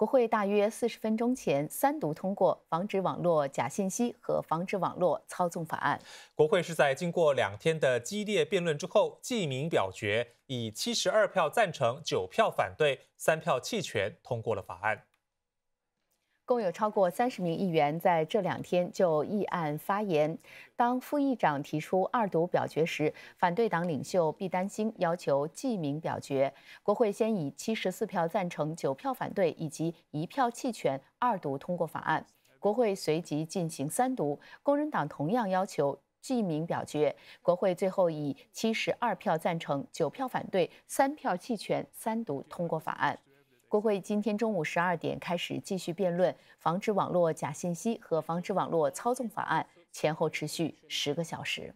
国会大约四十分钟前三读通过防止网络假信息和防止网络操纵法案。国会是在经过两天的激烈辩论之后，记名表决，以七十二票赞成、九票反对、三票弃权通过了法案。共有超过三十名议员在这两天就议案发言。当副议长提出二读表决时，反对党领袖毕丹星要求记名表决。国会先以七十四票赞成、九票反对以及一票弃权，二读通过法案。国会随即进行三读，工人党同样要求记名表决。国会最后以七十二票赞成、九票反对、三票弃权，三读通过法案。国会今天中午十二点开始继续辩论《防止网络假信息和防止网络操纵法案》，前后持续十个小时。